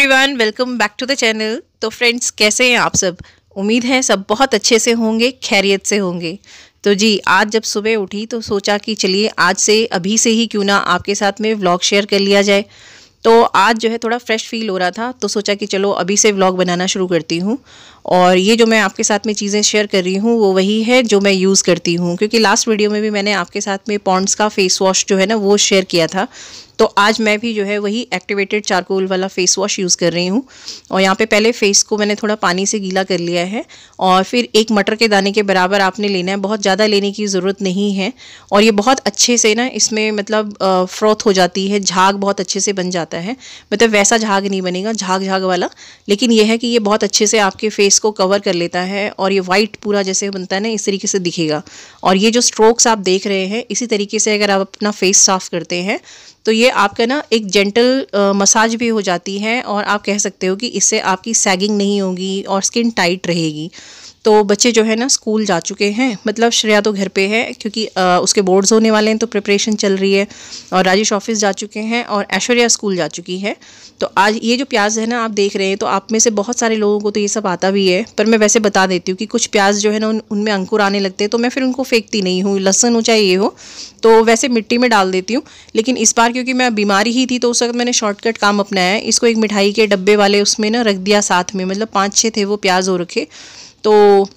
everyone welcome back to the channel तो friends कैसे हैं आप सब उम्मीद है सब बहुत अच्छे से होंगे खैरियत से होंगे तो जी आज जब सुबह उठी तो सोचा कि चलिए आज से अभी से ही क्यों ना आपके साथ में व्लॉग शेयर कर लिया जाए तो आज जो है थोड़ा फ्रेश फील हो रहा था तो सोचा कि चलो अभी से व्लॉग बनाना शुरू करती हूँ और ये जो मैं आपके साथ में चीज़ें शेयर कर रही हूँ वो वही है जो मैं यूज़ करती हूँ क्योंकि लास्ट वीडियो में भी मैंने आपके साथ में पॉन्ड्स का फेस वॉश जो है ना वो शेयर किया था तो आज मैं भी जो है वही एक्टिवेटेड चारकोल वाला फेस वॉश यूज़ कर रही हूँ और यहाँ पे पहले फेस को मैंने थोड़ा पानी से गीला कर लिया है और फिर एक मटर के दाने के बराबर आपने लेना है बहुत ज़्यादा लेने की ज़रूरत नहीं है और ये बहुत अच्छे से ना इसमें मतलब फ्रोथ हो जाती है झाग बहुत अच्छे से बन जाता है मतलब वैसा झाग नहीं बनेगा झाग झाग वाला लेकिन यह है कि ये बहुत अच्छे से आपके फेस फेस को कवर कर लेता है और ये वाइट पूरा जैसे बनता है ना इस तरीके से दिखेगा और ये जो स्ट्रोक्स आप देख रहे हैं इसी तरीके से अगर आप अपना फेस साफ करते हैं तो ये आपका ना एक जेंटल मसाज भी हो जाती है और आप कह सकते हो कि इससे आपकी सैगिंग नहीं होगी और स्किन टाइट रहेगी तो बच्चे जो है ना स्कूल जा चुके हैं मतलब श्रेया तो घर पे है क्योंकि आ, उसके बोर्ड्स होने वाले हैं तो प्रिपरेशन चल रही है और राजेश ऑफिस जा चुके हैं और ऐश्वर्या स्कूल जा चुकी है तो आज ये जो प्याज है ना आप देख रहे हैं तो आप में से बहुत सारे लोगों को तो ये सब आता भी है पर मैं वैसे बता देती हूँ कि कुछ प्याज जो है ना उनमें अंकुर आने लगते हैं तो मैं फिर उनको फेंकती नहीं हूँ लहसन हो चाहे ये हो तो वैसे मिट्टी में डाल देती हूँ लेकिन इस बार क्योंकि मैं बीमारी ही थी तो उस वक्त मैंने शॉर्टकट काम अपनाया है इसको एक मिठाई के डब्बे वाले उसमें ना रख दिया साथ में मतलब पाँच छः थे वो प्याज हो रखे तो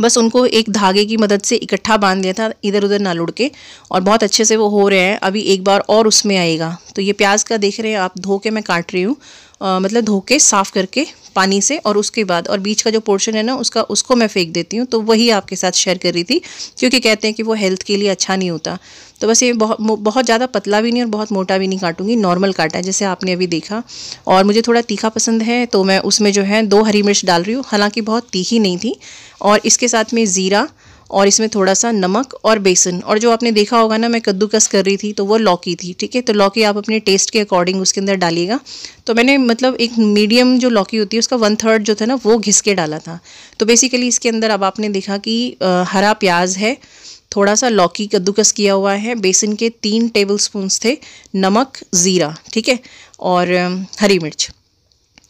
बस उनको एक धागे की मदद से इकट्ठा बांध दिया था इधर उधर ना लुढ़ के और बहुत अच्छे से वो हो रहे हैं अभी एक बार और उसमें आएगा तो ये प्याज का देख रहे हैं आप धो के मैं काट रही हूँ आ, मतलब धो के साफ़ करके पानी से और उसके बाद और बीच का जो पोर्शन है ना उसका उसको मैं फेंक देती हूँ तो वही आपके साथ शेयर कर रही थी क्योंकि कहते हैं कि वो हेल्थ के लिए अच्छा नहीं होता तो बस ये बहुत बहुत ज़्यादा पतला भी नहीं और बहुत मोटा भी नहीं काटूंगी नॉर्मल काटा है जैसे आपने अभी देखा और मुझे थोड़ा तीखा पसंद है तो मैं उसमें जो है दो हरी मिर्च डाल रही हूँ हालाँकि बहुत तीखी नहीं थी और इसके साथ में ज़ीरा और इसमें थोड़ा सा नमक और बेसन और जो आपने देखा होगा ना मैं कद्दूकस कर रही थी तो वो लौकी थी ठीक है तो लौकी आप अपने टेस्ट के अकॉर्डिंग उसके अंदर डालिएगा तो मैंने मतलब एक मीडियम जो लौकी होती है उसका वन थर्ड जो था ना वो घिस के डाला था तो बेसिकली इसके अंदर अब आपने देखा कि हरा प्याज है थोड़ा सा लौकी कद्दूकस किया हुआ है बेसन के तीन टेबल थे नमक ज़ीरा ठीक है और हरी मिर्च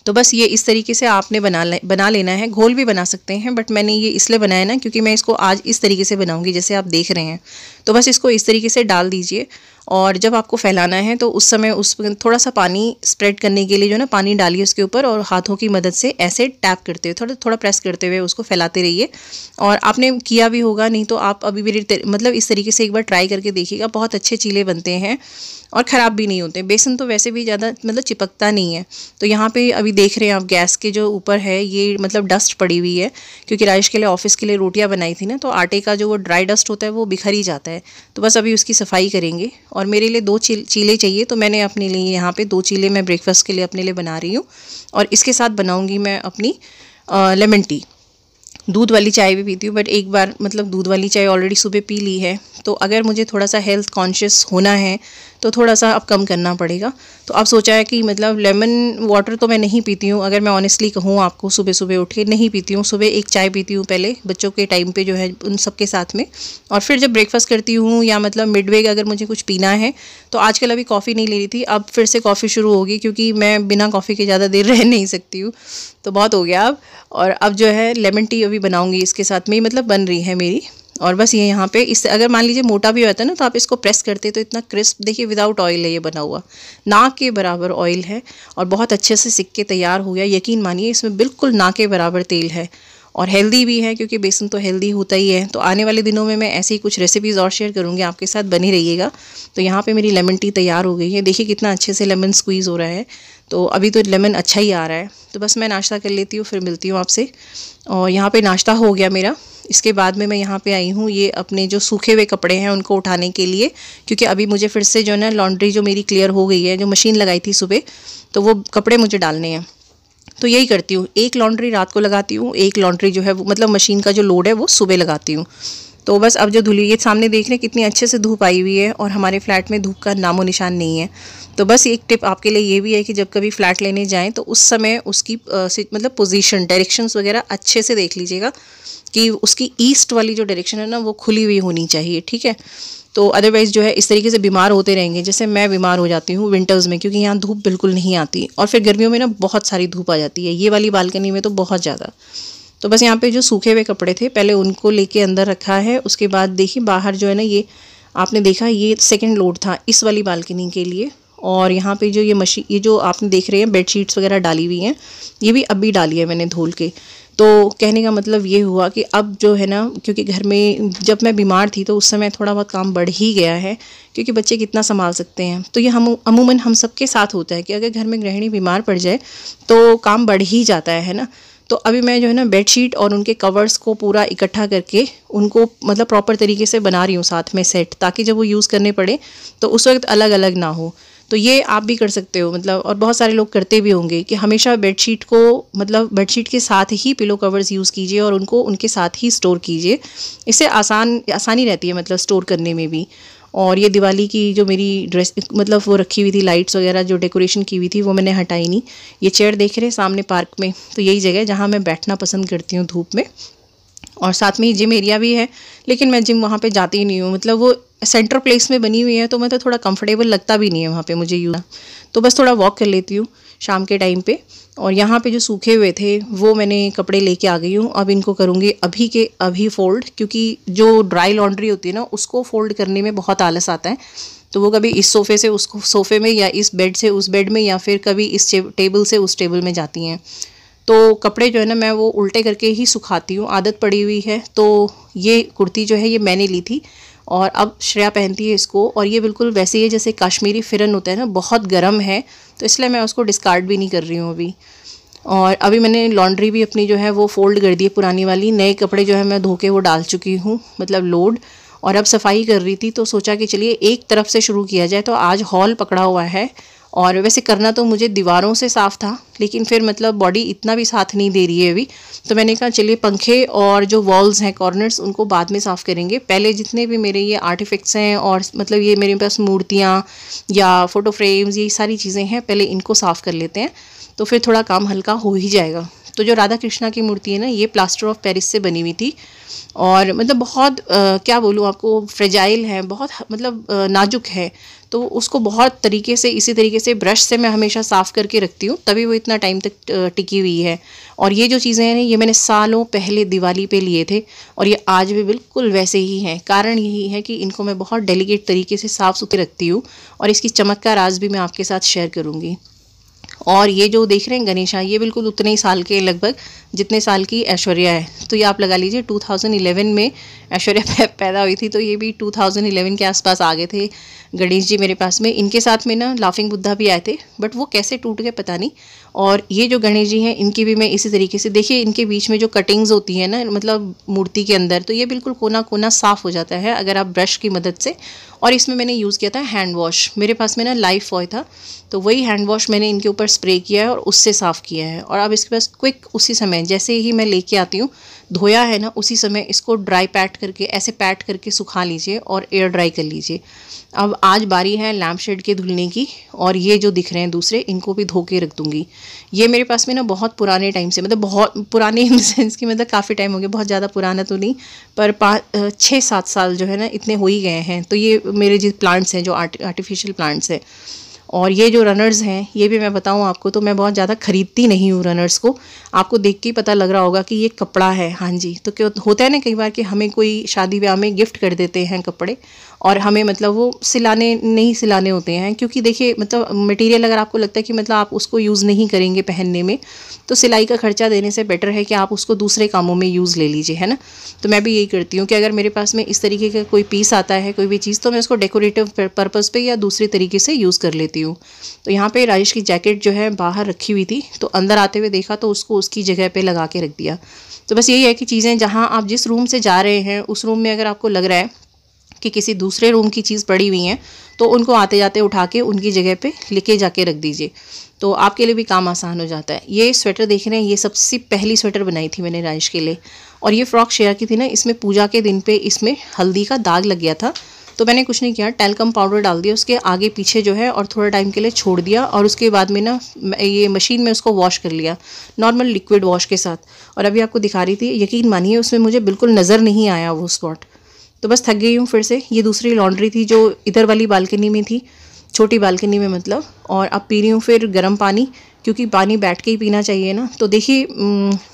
तो बस ये इस तरीके से आपने बना ले, बना लेना है घोल भी बना सकते हैं बट मैंने ये इसलिए बनाया ना क्योंकि मैं इसको आज इस तरीके से बनाऊंगी जैसे आप देख रहे हैं तो बस इसको इस तरीके से डाल दीजिए और जब आपको फैलाना है तो उस समय उस थोड़ा सा पानी स्प्रेड करने के लिए जो ना पानी डालिए उसके ऊपर और हाथों की मदद से ऐसे टैप करते हुए थोड़ा थोड़ा प्रेस करते हुए उसको फैलाते रहिए और आपने किया भी होगा नहीं तो आप अभी मेरी मतलब इस तरीके से एक बार ट्राई करके देखिएगा बहुत अच्छे चीले बनते हैं और ख़राब भी नहीं होते बेसन तो वैसे भी ज़्यादा मतलब चिपकता नहीं है तो यहाँ पे अभी देख रहे हैं आप गैस के जो ऊपर है ये मतलब डस्ट पड़ी हुई है क्योंकि राइश के लिए ऑफिस के लिए रोटियाँ बनाई थी ना तो आटे का जो वो ड्राई डस्ट होता है वो बिखर ही जाता है तो बस अभी उसकी सफाई करेंगे और मेरे लिए दो चीले चाहिए तो मैंने अपने लिए यहाँ पर दो चीले मैं ब्रेकफास्ट के लिए अपने लिए बना रही हूँ और इसके साथ बनाऊँगी मैं अपनी लेमन टी दूध वाली चाय भी पीती हूँ बट एक बार मतलब दूध वाली चाय ऑलरेडी सुबह पी ली है तो अगर मुझे थोड़ा सा हेल्थ कॉन्शियस होना है तो थोड़ा सा अब कम करना पड़ेगा तो आप सोचा है कि मतलब लेमन वाटर तो मैं नहीं पीती हूँ अगर मैं ऑनेस्टली कहूँ आपको सुबह सुबह उठ के नहीं पीती हूँ सुबह एक चाय पीती हूँ पहले बच्चों के टाइम पे जो है उन सबके साथ में और फिर जब ब्रेकफास्ट करती हूँ या मतलब मिडवे अगर मुझे कुछ पीना है तो आजकल अभी कॉफ़ी नहीं ले रही थी अब फिर से कॉफ़ी शुरू होगी क्योंकि मैं बिना कॉफ़ी के ज़्यादा देर रह नहीं सकती हूँ तो बहुत हो गया अब और अब जो है लेमन टी अभी बनाऊँगी इसके साथ में मतलब बन रही है मेरी और बस ये यहाँ पे इससे अगर मान लीजिए मोटा भी होता है ना तो आप इसको प्रेस करते तो इतना क्रिस्प देखिए विदाउट ऑयल है ये बना हुआ ना के बराबर ऑयल है और बहुत अच्छे से सिक के तैयार हो गया यकीन मानिए इसमें बिल्कुल ना के बराबर तेल है और हेल्दी भी है क्योंकि बेसन तो हेल्दी होता ही है तो आने वाले दिनों में मैं ऐसी कुछ रेसिपीज़ और शेयर करूँगी आपके साथ बनी रहिएगा तो यहाँ पर मेरी लेमन टी तैयार हो गई है देखिए कितना अच्छे से लेमन स्क्वीज़ हो रहा है तो अभी तो लेमन अच्छा ही आ रहा है तो बस मैं नाश्ता कर लेती हूँ फिर मिलती हूँ आपसे और यहाँ पे नाश्ता हो गया मेरा इसके बाद में मैं यहाँ पे आई हूँ ये अपने जो सूखे हुए कपड़े हैं उनको उठाने के लिए क्योंकि अभी मुझे फिर से जो है ना लॉन्ड्री जो मेरी क्लियर हो गई है जो मशीन लगाई थी सुबह तो वो कपड़े मुझे डालने हैं तो यही करती हूँ एक लॉन्ड्री रात को लगाती हूँ एक लॉन्ड्री जो है वो मतलब मशीन का जो लोड है वो सुबह लगाती हूँ तो बस अब जो धुली ये सामने देख रहे हैं कितनी अच्छे से धूप आई हुई है और हमारे फ्लैट में धूप का नामो निशान नहीं है तो बस एक टिप आपके लिए ये भी है कि जब कभी फ्लैट लेने जाएं तो उस समय उसकी आ, मतलब पोजीशन डायरेक्शंस वगैरह अच्छे से देख लीजिएगा कि उसकी ईस्ट वाली जो डायरेक्शन है ना वो खुली हुई होनी चाहिए ठीक है तो अदरवाइज़ जो है इस तरीके से बीमार होते रहेंगे जैसे मैं बीमार हो जाती हूँ विंटर्स में क्योंकि यहाँ धूप बिल्कुल नहीं आती और फिर गर्मियों में ना बहुत सारी धूप आ जाती है ये वाली बालकनी में तो बहुत ज़्यादा तो बस यहाँ पे जो सूखे हुए कपड़े थे पहले उनको लेके अंदर रखा है उसके बाद देखिए बाहर जो है ना ये आपने देखा ये सेकेंड लोड था इस वाली बालकनी के लिए और यहाँ पे जो ये मशीन ये जो आपने देख रहे हैं बेडशीट्स वगैरह डाली हुई हैं ये भी अभी डाली है मैंने धोल के तो कहने का मतलब ये हुआ कि अब जो है ना क्योंकि घर में जब मैं बीमार थी तो उस समय थोड़ा बहुत काम बढ़ ही गया है क्योंकि बच्चे कितना संभाल सकते हैं तो ये हम अमूमन हम सबके साथ होता है कि अगर घर में गृहिणी बीमार पड़ जाए तो काम बढ़ ही जाता है ना तो अभी मैं जो है ना बेडशीट और उनके कवर्स को पूरा इकट्ठा करके उनको मतलब प्रॉपर तरीके से बना रही हूँ साथ में सेट ताकि जब वो यूज़ करने पड़े तो उस वक्त अलग अलग ना हो तो ये आप भी कर सकते हो मतलब और बहुत सारे लोग करते भी होंगे कि हमेशा बेडशीट को मतलब बेडशीट के साथ ही पिलो कवर्स यूज़ कीजिए और उनको उनके साथ ही स्टोर कीजिए इससे आसान आसानी रहती है मतलब स्टोर करने में भी और ये दिवाली की जो मेरी ड्रेस मतलब वो रखी हुई थी लाइट्स वगैरह जो डेकोरेशन की हुई थी वो मैंने हटाई नहीं ये चेयर देख रहे हैं सामने पार्क में तो यही जगह है जहाँ मैं बैठना पसंद करती हूँ धूप में और साथ में ही जिम एरिया भी है लेकिन मैं जिम वहाँ पर जाती ही नहीं हूँ मतलब वो सेंटर प्लेस में बनी हुई है तो मैं मतलब तो थोड़ा कम्फर्टेबल लगता भी नहीं है वहाँ पर मुझे यूँ तो बस थोड़ा वॉक कर लेती हूँ शाम के टाइम पे और यहाँ पे जो सूखे हुए थे वो मैंने कपड़े लेके आ गई हूँ अब इनको करूँगी अभी के अभी फ़ोल्ड क्योंकि जो ड्राई लॉन्ड्री होती है ना उसको फ़ोल्ड करने में बहुत आलस आता है तो वो कभी इस सोफ़े से उस सोफ़े में या इस बेड से उस बेड में या फिर कभी इस टेबल से उस टेबल में जाती हैं तो कपड़े जो है ना मैं वो उल्टे करके ही सुखाती हूँ आदत पड़ी हुई है तो ये कुर्ती जो है ये मैंने ली थी और अब श्रेया पहनती है इसको और ये बिल्कुल वैसे ही है जैसे कश्मीरी फिरन होता है ना बहुत गर्म है तो इसलिए मैं उसको डिस्कार्ड भी नहीं कर रही हूँ अभी और अभी मैंने लॉन्ड्री भी अपनी जो है वो फ़ोल्ड कर दी है पुरानी वाली नए कपड़े जो है मैं धो के वो डाल चुकी हूँ मतलब लोड और अब सफाई कर रही थी तो सोचा कि चलिए एक तरफ से शुरू किया जाए तो आज हॉल पकड़ा हुआ है और वैसे करना तो मुझे दीवारों से साफ़ था लेकिन फिर मतलब बॉडी इतना भी साथ नहीं दे रही है अभी तो मैंने कहा चलिए पंखे और जो वॉल्स हैं कॉर्नर्स उनको बाद में साफ़ करेंगे पहले जितने भी मेरे ये आर्टिफिक्ट्स हैं और मतलब ये मेरे पास मूर्तियाँ या फ़ोटो फ्रेम्स ये सारी चीज़ें हैं पहले इनको साफ़ कर लेते हैं तो फिर थोड़ा काम हल्का हो ही जाएगा तो जो राधा कृष्णा की मूर्ति है ना ये प्लास्टर ऑफ पेरिस से बनी हुई थी और मतलब बहुत आ, क्या बोलूँ आपको फ्रेजाइल है बहुत मतलब आ, नाजुक है तो उसको बहुत तरीके से इसी तरीके से ब्रश से मैं हमेशा साफ़ करके रखती हूँ तभी वो इतना टाइम तक टिकी हुई है और ये जो चीज़ें हैं ये मैंने सालों पहले दिवाली पे लिए थे और ये आज भी बिल्कुल वैसे ही हैं कारण यही है कि इनको मैं बहुत डेलीकेट तरीके से साफ़ सुथरे रखती हूँ और इसकी का राज भी मैं आपके साथ शेयर करूँगी और ये जो देख रहे हैं गणेशा हाँ, ये बिल्कुल उतने ही साल के लगभग जितने साल की ऐश्वर्या है तो ये आप लगा लीजिए 2011 में ऐश्वर्या पैदा हुई थी तो ये भी 2011 के आसपास आ गए थे गणेश जी मेरे पास में इनके साथ में ना लाफिंग बुद्धा भी आए थे बट वो कैसे टूट गए पता नहीं और ये जो गणेश जी हैं इनकी भी मैं इसी तरीके से देखिए इनके बीच में जो कटिंग्स होती है ना मतलब मूर्ति के अंदर तो ये बिल्कुल कोना कोना साफ़ हो जाता है अगर आप ब्रश की मदद से और इसमें मैंने यूज़ किया था हैंड वॉश मेरे पास में ना लाइफ बॉय था तो वही हैंड वॉश मैंने इनके ऊपर स्प्रे किया है और उससे साफ़ किया है और अब इसके पास क्विक उसी समय जैसे ही मैं लेके आती हूँ धोया है ना उसी समय इसको ड्राई पैट करके ऐसे पैट करके सुखा लीजिए और एयर ड्राई कर लीजिए अब आज बारी है लैम्प शेड के धुलने की और ये जो दिख रहे हैं दूसरे इनको भी धो के रख दूँगी ये मेरे पास में ना बहुत पुराने टाइम से मतलब बहुत पुराने इन सेंस कि मतलब काफ़ी टाइम हो गया बहुत ज़्यादा पुराना तो नहीं पर पाँच छः सात साल जो है ना इतने हो ही गए हैं तो ये मेरे जो प्लांट्स हैं जो आर्ट आर्टिफिशियल प्लांट्स हैं और ये जो रनर्स हैं ये भी मैं बताऊँ आपको तो मैं बहुत ज़्यादा ख़रीदती नहीं हूँ रनर्स को आपको देख के ही पता लग रहा होगा कि ये कपड़ा है हाँ जी तो क्यों होता है ना कई बार कि हमें कोई शादी ब्याह में गिफ्ट कर देते हैं कपड़े और हमें मतलब वो सिलाने नहीं सिलाने होते हैं क्योंकि देखिए मतलब मटेरियल अगर आपको लगता है कि मतलब आप उसको यूज़ नहीं करेंगे पहनने में तो सिलाई का खर्चा देने से बेटर है कि आप उसको दूसरे कामों में यूज़ ले लीजिए है ना तो मैं भी यही करती हूँ कि अगर मेरे पास में इस तरीके का कोई पीस आता है कोई भी चीज़ तो मैं उसको डेकोरेटिव पर्पज़ पर या दूसरे तरीके से यूज़ कर लेती हूँ तो यहाँ पर राजेश की जैकेट जो है बाहर रखी हुई थी तो अंदर आते हुए देखा तो उसको उसकी जगह पर लगा के रख दिया तो बस यही है कि चीज़ें जहाँ आप जिस रूम से जा रहे हैं उस रूम में अगर आपको लग रहा है कि किसी दूसरे रूम की चीज़ पड़ी हुई हैं तो उनको आते जाते उठा के उनकी जगह पे लेके जाके रख दीजिए तो आपके लिए भी काम आसान हो जाता है ये स्वेटर देख रहे हैं ये सबसे पहली स्वेटर बनाई थी मैंने राइश के लिए और ये फ्रॉक शेयर की थी ना इसमें पूजा के दिन पर इसमें हल्दी का दाग लग गया था तो मैंने कुछ नहीं किया टेलकम पाउडर डाल दिया उसके आगे पीछे जो है और थोड़ा टाइम के लिए छोड़ दिया और उसके बाद में ना ये मशीन में उसको वॉश कर लिया नॉर्मल लिक्विड वॉश के साथ और अभी आपको दिखा रही थी यकीन मानिए उसमें मुझे बिल्कुल नज़र नहीं आया वो स्पॉट तो बस थक गई हूँ फिर से ये दूसरी लॉन्ड्री थी जो इधर वाली बालकनी में थी छोटी बालकनी में मतलब और अब पी रही हूँ फिर गर्म पानी क्योंकि पानी बैठ के ही पीना चाहिए ना तो देखिए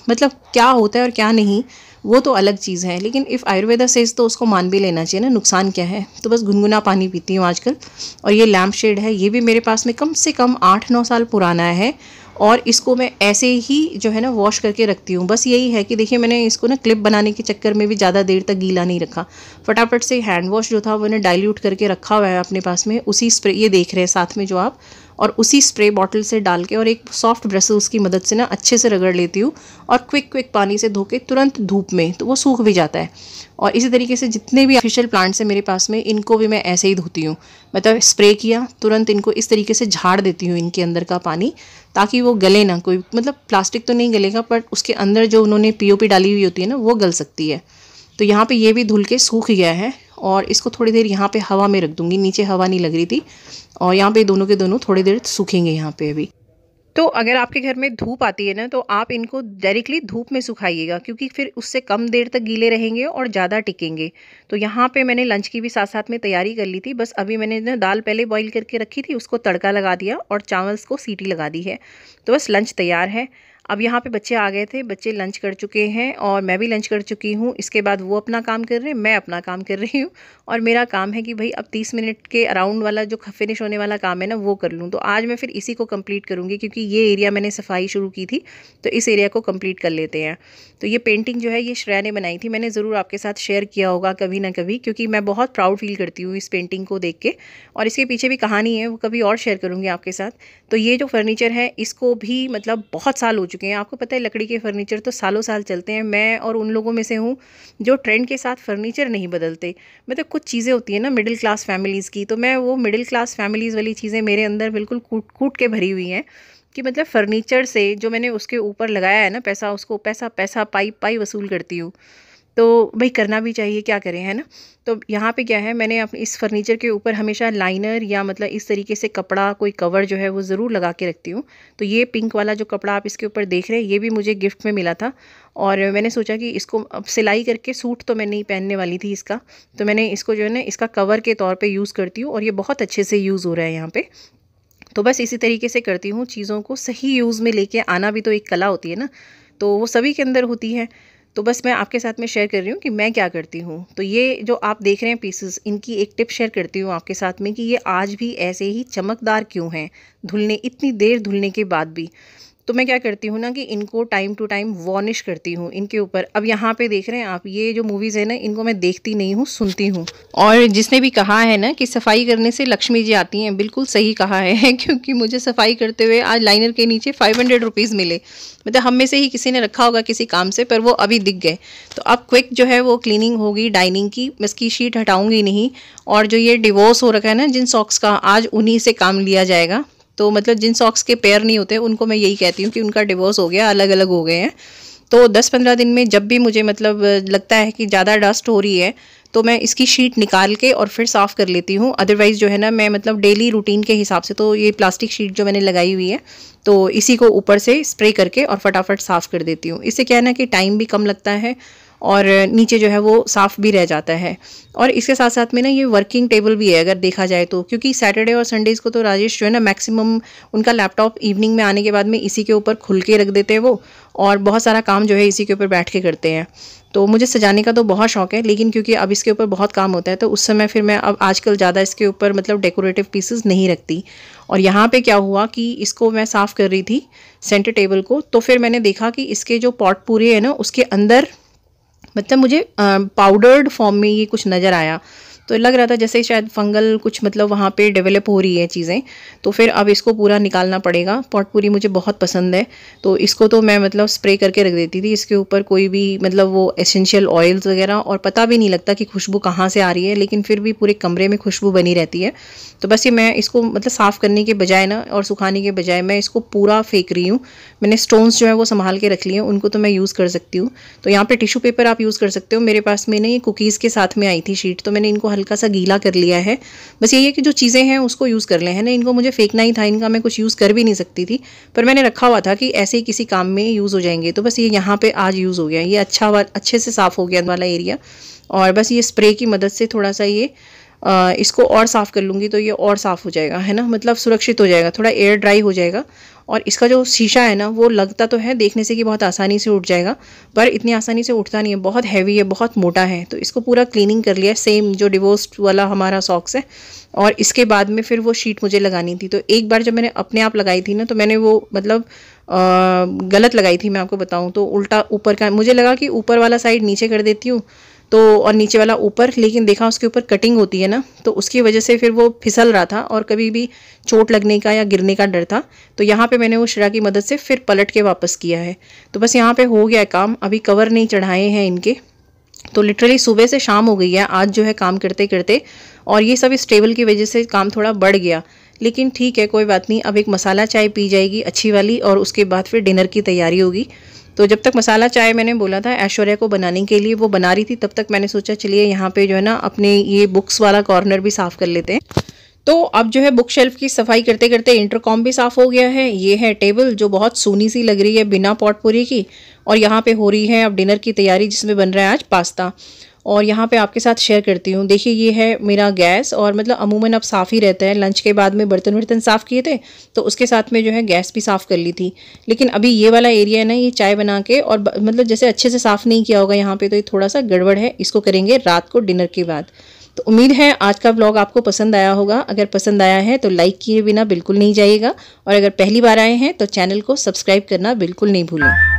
मतलब क्या होता है और क्या नहीं वो तो अलग चीज़ है लेकिन इफ़ आयुर्वेदा सेज तो उसको मान भी लेना चाहिए ना नुकसान क्या है तो बस गुनगुना पानी पीती हूँ आजकल और ये लैम्प शेड है ये भी मेरे पास में कम से कम आठ नौ साल पुराना है और इसको मैं ऐसे ही जो है ना वॉश करके रखती हूँ बस यही है कि देखिए मैंने इसको ना क्लिप बनाने के चक्कर में भी ज़्यादा देर तक गीला नहीं रखा फटाफट से हैंड वॉश जो था मैंने डाइल्यूट करके रखा हुआ है अपने पास में उसी स्प्रे ये देख रहे हैं साथ में जो आप और उसी स्प्रे बॉटल से डाल के और एक सॉफ्ट ब्रसल्स की मदद से ना अच्छे से रगड़ लेती हूँ और क्विक क्विक पानी से धो के तुरंत धूप में तो वो सूख भी जाता है और इसी तरीके से जितने भी ऑफिशियल प्लांट्स हैं मेरे पास में इनको भी मैं ऐसे ही धोती हूँ मतलब स्प्रे किया तुरंत इनको इस तरीके से झाड़ देती हूँ इनके अंदर का पानी ताकि वो गले ना कोई मतलब प्लास्टिक तो नहीं गलेगा बट उसके अंदर जो उन्होंने पीओपी डाली हुई होती है ना वो गल सकती है तो यहाँ पे ये भी धुल के सूख गया है और इसको थोड़ी देर यहाँ पे हवा में रख दूँगी नीचे हवा नहीं लग रही थी और यहाँ पे दोनों के दोनों थोड़ी देर सूखेंगे यहाँ पे अभी तो अगर आपके घर में धूप आती है ना तो आप इनको डायरेक्टली धूप में सुखाइएगा क्योंकि फिर उससे कम देर तक गीले रहेंगे और ज़्यादा टिकेंगे तो यहाँ पे मैंने लंच की भी साथ साथ में तैयारी कर ली थी बस अभी मैंने ना दाल पहले बॉईल करके रखी थी उसको तड़का लगा दिया और चावल्स को सीटी लगा दी है तो बस लंच तैयार है अब यहाँ पे बच्चे आ गए थे बच्चे लंच कर चुके हैं और मैं भी लंच कर चुकी हूँ इसके बाद वो अपना काम कर रहे हैं मैं अपना काम कर रही हूँ और मेरा काम है कि भाई अब तीस मिनट के अराउंड वाला जो फिनिश होने वाला काम है ना वो कर लूँ तो आज मैं फिर इसी को कम्प्लीट करूँगी क्योंकि ये एरिया मैंने सफाई शुरू की थी तो इस एरिया को कम्प्लीट कर लेते हैं तो ये पेंटिंग जो है ये श्रेया ने बनाई थी मैंने ज़रूर आपके साथ शेयर किया होगा कभी ना कभी क्योंकि मैं बहुत प्राउड फील करती हूँ इस पेंटिंग को देख के और इसके पीछे भी कहानी है वो कभी और शेयर करूँगी आपके साथ तो ये जो फर्नीचर है इसको भी मतलब बहुत साल हो चुके चुके हैं आपको पता है लकड़ी के फर्नीचर तो सालों साल चलते हैं मैं और उन लोगों में से हूँ जो ट्रेंड के साथ फर्नीचर नहीं बदलते मतलब कुछ चीज़ें होती हैं ना मिडिल क्लास फैमिलीज़ की तो मैं वो मिडिल क्लास फैमिलीज़ वाली चीज़ें मेरे अंदर बिल्कुल कूट कूट के भरी हुई हैं कि मतलब फ़र्नीचर से जो मैंने उसके ऊपर लगाया है ना पैसा उसको पैसा पैसा पाई पाई वसूल करती हूँ तो भाई करना भी चाहिए क्या करें है ना तो यहाँ पे क्या है मैंने अपने इस फर्नीचर के ऊपर हमेशा लाइनर या मतलब इस तरीके से कपड़ा कोई कवर जो है वो ज़रूर लगा के रखती हूँ तो ये पिंक वाला जो कपड़ा आप इसके ऊपर देख रहे हैं ये भी मुझे गिफ्ट में मिला था और मैंने सोचा कि इसको अब सिलाई करके सूट तो मैं नहीं पहनने वाली थी इसका तो मैंने इसको जो है ना इसका कवर के तौर पर यूज़ करती हूँ और ये बहुत अच्छे से यूज़ हो रहा है यहाँ पर तो बस इसी तरीके से करती हूँ चीज़ों को सही यूज़ में लेके आना भी तो एक कला होती है ना तो वो सभी के अंदर होती है तो बस मैं आपके साथ में शेयर कर रही हूँ कि मैं क्या करती हूँ तो ये जो आप देख रहे हैं पीसेस इनकी एक टिप शेयर करती हूँ आपके साथ में कि ये आज भी ऐसे ही चमकदार क्यों हैं धुलने इतनी देर धुलने के बाद भी तो मैं क्या करती हूँ ना कि इनको टाइम टू टाइम वॉर्निश करती हूँ इनके ऊपर अब यहाँ पे देख रहे हैं आप ये जो मूवीज़ है ना इनको मैं देखती नहीं हूँ सुनती हूँ और जिसने भी कहा है ना कि सफाई करने से लक्ष्मी जी आती हैं बिल्कुल सही कहा है क्योंकि मुझे सफाई करते हुए आज लाइनर के नीचे फाइव हंड्रेड रुपीज़ मिले मतलब हम में से ही किसी ने रखा होगा किसी काम से पर वो अभी दिख गए तो अब क्विक जो है वो क्लिनिंग होगी डाइनिंग की बस इसकी शीट हटाऊंगी नहीं और जो ये डिवोर्स हो रखा है ना जिन सॉक्स का आज उन्हीं से काम लिया जाएगा तो मतलब जिन सॉक्स के पेयर नहीं होते उनको मैं यही कहती हूँ कि उनका डिवोर्स हो गया अलग अलग हो गए हैं तो दस पंद्रह दिन में जब भी मुझे मतलब लगता है कि ज़्यादा डस्ट हो रही है तो मैं इसकी शीट निकाल के और फिर साफ़ कर लेती हूँ अदरवाइज़ जो है ना मैं मतलब डेली रूटीन के हिसाब से तो ये प्लास्टिक शीट जो मैंने लगाई हुई है तो इसी को ऊपर से स्प्रे करके और फटाफट साफ़ कर देती हूँ इससे क्या है ना कि टाइम भी कम लगता है और नीचे जो है वो साफ़ भी रह जाता है और इसके साथ साथ में ना ये वर्किंग टेबल भी है अगर देखा जाए तो क्योंकि सैटरडे और संडेज़ को तो राजेश जो है ना मैक्सिमम उनका लैपटॉप इवनिंग में आने के बाद में इसी के ऊपर खुल के रख देते हैं वो और बहुत सारा काम जो है इसी के ऊपर बैठ के करते हैं तो मुझे सजाने का तो बहुत शौक है लेकिन क्योंकि अब इसके ऊपर बहुत काम होता है तो उस समय फिर मैं अब आजकल ज़्यादा इसके ऊपर मतलब डेकोरेटिव पीसेस नहीं रखती और यहाँ पे क्या हुआ कि इसको मैं साफ़ कर रही थी सेंटर टेबल को तो फिर मैंने देखा कि इसके जो पॉट पूरे हैं ना उसके अंदर मतलब मुझे पाउडर्ड फॉर्म में ये कुछ नज़र आया तो लग रहा था जैसे शायद फंगल कुछ मतलब वहाँ पे डेवलप हो रही है चीज़ें तो फिर अब इसको पूरा निकालना पड़ेगा पॉटपुरी मुझे बहुत पसंद है तो इसको तो मैं मतलब स्प्रे करके रख देती थी इसके ऊपर कोई भी मतलब वो एसेंशियल ऑयल्स वगैरह और पता भी नहीं लगता कि खुशबू कहाँ से आ रही है लेकिन फिर भी पूरे कमरे में खुशबू बनी रहती है तो बस ये मैं इसको मतलब साफ़ करने के बजाय ना और सुखाने के बजाय मैं इसको पूरा फेंक रही हूँ मैंने स्टोन्स जो है वो संभाल के रख लिए उनको तो मैं यूज़ कर सकती हूँ तो यहाँ पर टिशू पेपर आप यूज़ कर सकते हो मेरे पास में ना ये कुकीज़ के साथ में आई थी शीट तो मैंने इनको हल्का सा गीला कर लिया है बस यही है कि जो चीज़ें हैं उसको यूज़ कर लें है ना इनको मुझे फेंकना ही था इनका मैं कुछ यूज़ कर भी नहीं सकती थी पर मैंने रखा हुआ था कि ऐसे ही किसी काम में यूज़ हो जाएंगे तो बस ये यहाँ पर आज यूज़ हो गया ये अच्छा अच्छे से साफ़ हो गया वाला एरिया और बस ये स्प्रे की मदद से थोड़ा सा ये आ, इसको और साफ़ कर लूँगी तो ये और साफ़ हो जाएगा है ना मतलब सुरक्षित हो जाएगा थोड़ा एयर ड्राई हो जाएगा और इसका जो शीशा है ना वो लगता तो है देखने से कि बहुत आसानी से उठ जाएगा पर इतनी आसानी से उठता नहीं है बहुत हैवी है बहुत मोटा है तो इसको पूरा क्लीनिंग कर लिया सेम जो डिवोर्स वाला हमारा सॉक्स है और इसके बाद में फिर वो शीट मुझे लगानी थी तो एक बार जब मैंने अपने आप लगाई थी ना तो मैंने वो मतलब गलत लगाई थी मैं आपको बताऊँ तो उल्टा ऊपर का मुझे लगा कि ऊपर वाला साइड नीचे कर देती हूँ तो और नीचे वाला ऊपर लेकिन देखा उसके ऊपर कटिंग होती है ना तो उसकी वजह से फिर वो फिसल रहा था और कभी भी चोट लगने का या गिरने का डर था तो यहाँ पे मैंने वो शरा की मदद से फिर पलट के वापस किया है तो बस यहाँ पे हो गया है काम अभी कवर नहीं चढ़ाए हैं इनके तो लिटरली सुबह से शाम हो गई है आज जो है काम करते करते और ये सब इस टेबल की वजह से काम थोड़ा बढ़ गया लेकिन ठीक है कोई बात नहीं अब एक मसाला चाय पी जाएगी अच्छी वाली और उसके बाद फिर डिनर की तैयारी होगी तो जब तक मसाला चाय मैंने बोला था ऐश्वर्या को बनाने के लिए वो बना रही थी तब तक मैंने सोचा चलिए यहाँ पे जो है ना अपने ये बुक्स वाला कॉर्नर भी साफ़ कर लेते हैं तो अब जो है बुक शेल्फ की सफाई करते करते इंटरकॉम भी साफ़ हो गया है ये है टेबल जो बहुत सोनी सी लग रही है बिना पॉटपुरी की और यहाँ पे हो रही है अब डिनर की तैयारी जिसमें बन रहा है आज पास्ता और यहाँ पे आपके साथ शेयर करती हूँ देखिए ये है मेरा गैस और मतलब अमूमन अब साफ़ ही रहता है लंच के बाद में बर्तन वर्तन साफ़ किए थे तो उसके साथ में जो है गैस भी साफ़ कर ली थी लेकिन अभी ये वाला एरिया है ना ये चाय बना के और मतलब जैसे अच्छे से साफ़ नहीं किया होगा यहाँ पर तो ये थोड़ा सा गड़बड़ है इसको करेंगे रात को डिनर के बाद तो उम्मीद है आज का ब्लॉग आपको पसंद आया होगा अगर पसंद आया है तो लाइक किए बिना बिल्कुल नहीं जाइएगा और अगर पहली बार आए हैं तो चैनल को सब्सक्राइब करना बिल्कुल नहीं भूलें